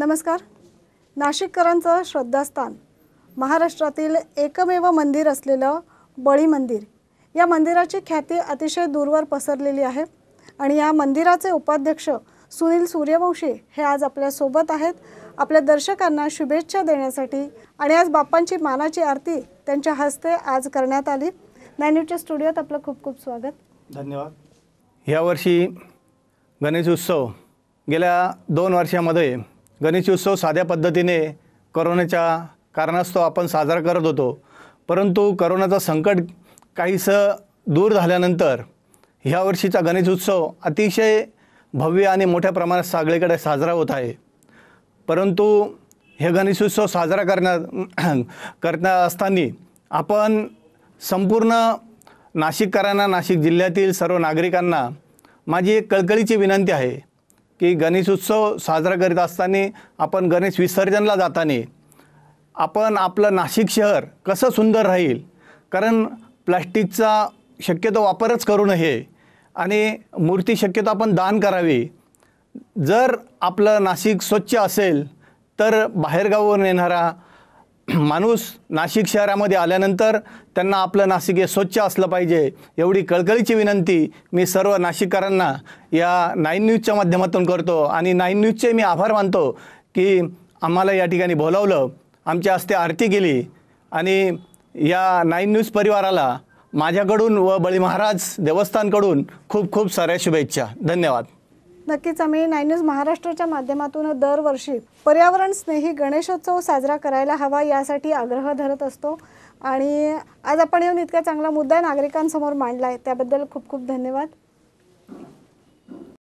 नमस्कार नाशिककरांचं श्रद्धास्थान महाराष्ट्रातील एकमेव मंदिर असलेलं बळी मंदिर या मंदिराची ख्याती अतिशय दूरवर पसरलेली आहे आणि या मंदिराचे उपाध्यक्ष सुनील सूर्यवंशी हे आज आपल्यासोबत आहेत आपल्या दर्शकांना शुभेच्छा देण्यासाठी आणि आज बाप्पांची मानाची आरती त्यांच्या हस्ते आज करण्यात आली नॅन्यूच्या स्टुडिओत आपलं खूप खूप स्वागत धन्यवाद यावर्षी गणेश उत्सव गेल्या दोन वर्षामध्ये गणेशोत्सव साध्या पद्धतीने करोनाच्या कारणास्तव आपण साजरा करत होतो परंतु करोनाचं संकट काहीसं दूर झाल्यानंतर ह्या वर्षीचा उत्सव अतिशय भव्य आणि मोठ्या प्रमाणात सगळीकडे साजरा होत आहे परंतु हे गणेश उत्सव साजरा करण्या करता असताना आपण संपूर्ण नाशिककरांना नाशिक जिल्ह्यातील सर्व नागरिकांना माझी एक कळकळीची विनंती आहे की गणेश उत्सव साजरा करीत असताना आपण गणेश विसर्जनला जाताना आपण आपलं नाशिक शहर कसं सुंदर राहील कारण प्लॅस्टिकचा शक्यतो वापरच करू नये आणि मूर्ती शक्यतो आपण दान करावी जर आपलं नाशिक स्वच्छ असेल तर बाहेरगावावरून येणारा माणूस नाशिक शहरामध्ये आल्यानंतर त्यांना आपलं नाशिक हे स्वच्छ असलं पाहिजे एवढी कळकळीची विनंती मी सर्व नाशिककरांना या नाईन न्यूजच्या माध्यमातून करतो आणि नाईन न्यूजचे मी आभार मानतो की आम्हाला या ठिकाणी बोलावलं आमच्या हस्ते आरती केली आणि या नाईन न्यूज परिवाराला माझ्याकडून व बळी महाराज देवस्थानकडून खूप खूप साऱ्या शुभेच्छा धन्यवाद नक्कीच आम्ही नाईन न्यूज महाराष्ट्राच्या माध्यमातून दरवर्षी पर्यावरण स्नेही गणेशोत्सव साजरा करायला हवा यासाठी आग्रह धरत असतो आणि आज आपण येऊन इतका चांगला मुद्दा नागरिकांसमोर मांडला आहे त्याबद्दल खूप खूप धन्यवाद